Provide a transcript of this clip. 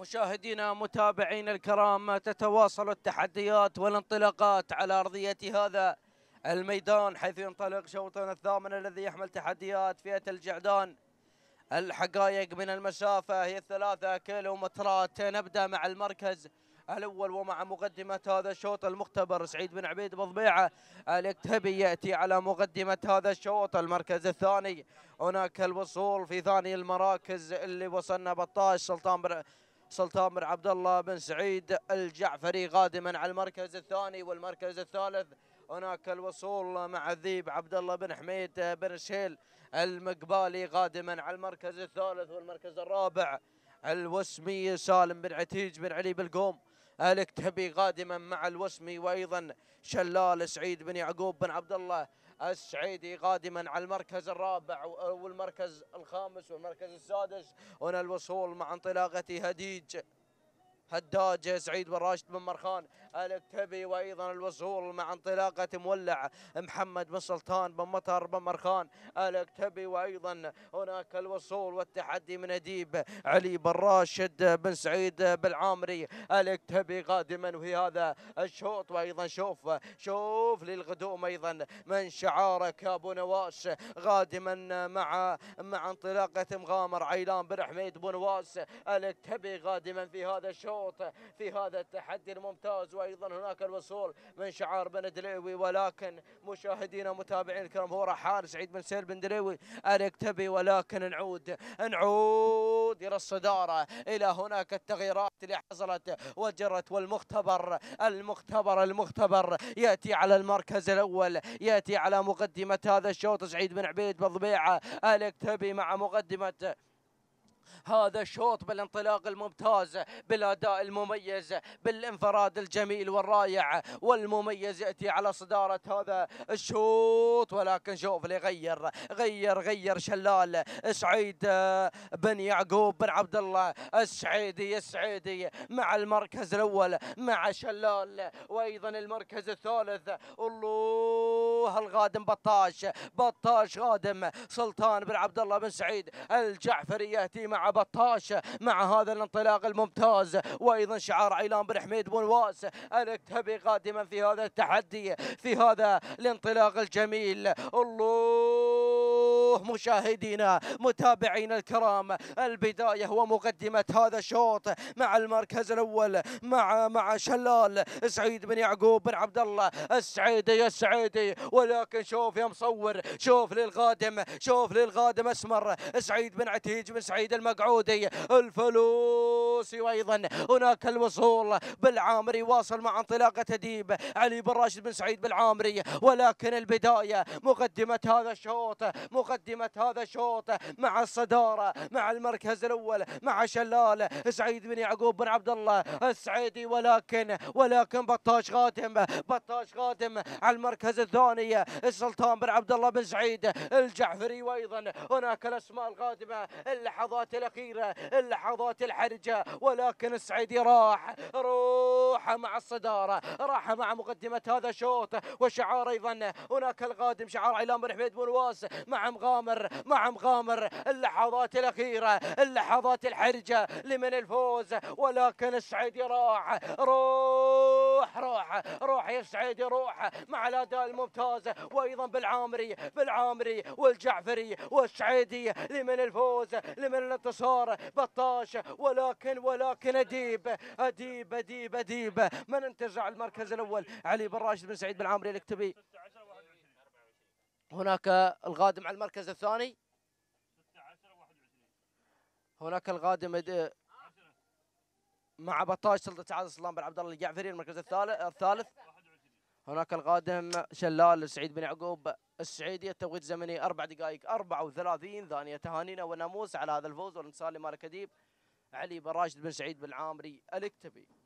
مشاهدينا متابعينا الكرام تتواصل التحديات والانطلاقات على أرضية هذا الميدان حيث ينطلق شوطنا الثامن الذي يحمل تحديات فئة الجعدان الحقائق من المسافة هي الثلاثة كيلومترات نبدأ مع المركز الأول ومع مقدمة هذا الشوط المختبر سعيد بن عبيد بضبيعة الاكتبي يأتي على مقدمة هذا الشوط المركز الثاني هناك الوصول في ثاني المراكز اللي وصلنا بطاش سلطان بر... سلطان بن عبد الله بن سعيد الجعفري قادما على المركز الثاني والمركز الثالث هناك الوصول مع الذيب عبد الله بن حميد بن شيل المقبالي قادما على المركز الثالث والمركز الرابع الوسمي سالم بن عتيج بن علي بالقوم الاكتبي قادما مع الوسمي وايضا شلال سعيد بن يعقوب بن عبد الله السعيدي قادما على المركز الرابع والمركز الخامس والمركز السادس هنا الوصول مع انطلاقه هديج هداج سعيد بن راشد بن مرخان الكتبي وايضا الوصول مع انطلاقه مولع محمد بن سلطان بن مطر بن مرخان الكتبي وايضا هناك الوصول والتحدي من اديب علي بن راشد بن سعيد بالعامري الكتبي قادما وهي هذا الشوط وايضا شوف شوف للقدوم ايضا من شعارك ابو نواس قادما مع مع انطلاقه مغامر عيلان بن حميد بن نواس الكتبي قادما في هذا الشوط الصوت في هذا التحدي الممتاز وايضا هناك الوصول من شعار بن دليوي ولكن مشاهدينا متابعين الكرام هو رحال سعيد بن سير بن دليوي تبي ولكن نعود نعود الى الصداره الى هناك التغييرات اللي حصلت وجرت والمختبر المختبر المختبر ياتي على المركز الاول ياتي على مقدمه هذا الشوط سعيد بن عبيد اليك تبي مع مقدمه هذا شوط بالانطلاق الممتاز بالاداء المميز بالانفراد الجميل والرائع والمميز ياتي على صداره هذا الشوط ولكن شوف اللي غير غير غير شلال سعيد بن يعقوب بن عبد الله السعيدي السعيدي مع المركز الاول مع شلال وايضا المركز الثالث الله وجوه الغادم بطاش بطاش غادم سلطان بن عبد الله بن سعيد الجعفري يأتي مع بطاش مع هذا الانطلاق الممتاز وأيضا شعار عيلان بن حميد بن واس الاكتبي قادما في هذا التحدي في هذا الانطلاق الجميل الله الوجوه مشاهدينا متابعينا الكرام البداية ومقدمة هذا الشوط مع المركز الأول مع مع شلال سعيد بن يعقوب بن عبد الله السعيدي يا السعيدي ولكن شوف يا مصور شوف للقادم شوف للقادم أسمر سعيد بن عتيج بن سعيد المقعودي الفلوسي وأيضا هناك الوصول بالعامري واصل مع انطلاقة أديب علي بن راشد بن سعيد بالعامري ولكن البداية مقدمة هذا الشوط مقدمة مقدمة هذا الشوط مع الصدارة مع المركز الأول مع شلال سعيد بن يعقوب بن عبد الله السعيدي ولكن ولكن بطاش غادم بطاش غادم على المركز الثاني السلطان بن عبد الله بن سعيد الجعفري وأيضا هناك الأسماء القادمة اللحظات الأخيرة اللحظات الحرجة ولكن السعيدي راح روح مع الصدارة راح مع مقدمة هذا الشوط وشعار أيضا هناك القادم شعار علام بن حميد بن واس مع مغار مغامر مع مغامر اللحظات الأخيرة اللحظات الحرجة لمن الفوز ولكن السعيدي راح روح روح روح يا سعيد روح مع الأداء الممتاز وأيضا بالعامري بالعامري والجعفري والسعيدي لمن الفوز لمن الانتصار بطاش ولكن ولكن أديب أديب أديب أديب من انتزع المركز الأول علي بن راشد بن سعيد بن عامري الاكتبي هناك القادم على المركز الثاني هناك القادم مع بطاش سلطة عاد سلام بن عبد الله الجعفري المركز الثالث هناك القادم شلال سعيد بن يعقوب السعيدي التوقيت الزمني أربع دقائق 34 ثانية تهانينا وناموس على هذا الفوز والانتصار لمالك أديب علي بن راشد بن سعيد بن عامري الكتبي